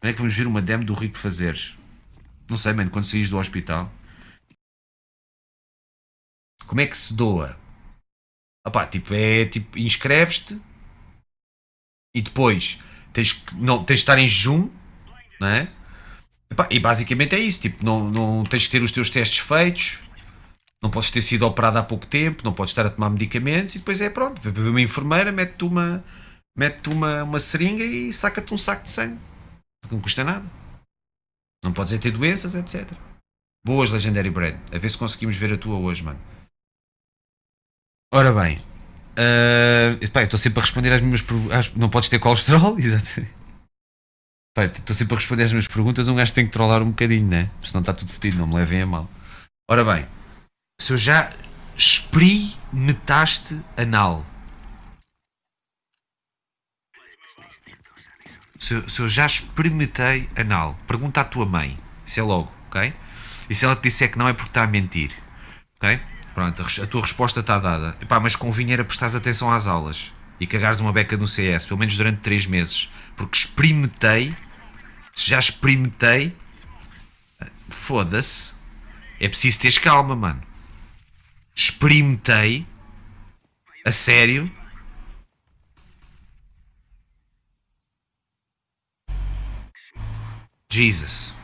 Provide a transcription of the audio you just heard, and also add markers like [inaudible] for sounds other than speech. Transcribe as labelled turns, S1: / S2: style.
S1: Como é que vamos ver uma demo do rico fazeres? Não sei, mano, quando saís do hospital. Como é que se doa? Opá, tipo, é tipo,
S2: inscreves-te e depois tens, não, tens de estar em jejum, não é? Epá, e basicamente é isso, tipo, não, não tens de ter os teus testes feitos, não podes ter sido operado há pouco tempo, não podes estar a tomar medicamentos e depois é pronto, vem uma enfermeira, mete-te uma, mete uma, uma seringa e saca-te um saco de sangue não custa nada. Não podes ter doenças, etc. Boas, Legendary Bread. A ver se conseguimos ver a tua hoje, mano. Ora bem. Uh, eh, pá, eu estou sempre a responder às minhas perguntas. Não podes ter colesterol? [laughs] Exatamente. estou sempre a responder às minhas perguntas. Um gajo tem que trollar um bocadinho, né? Porque senão está tudo fodido, não me levem a mal. Ora bem. Se eu já metaste anal. se eu, se eu já experimentei anal, pergunta à tua mãe. Isso é logo, ok? E se ela te disser que não é porque está a mentir, ok? Pronto, a tua resposta está dada. Epá, mas convinha era prestares atenção às aulas e cagares uma beca no CS, pelo menos durante 3 meses. Porque experimentei, se já experimentei, foda-se. É preciso teres calma, mano. Experimentei, a sério,
S1: Jesus.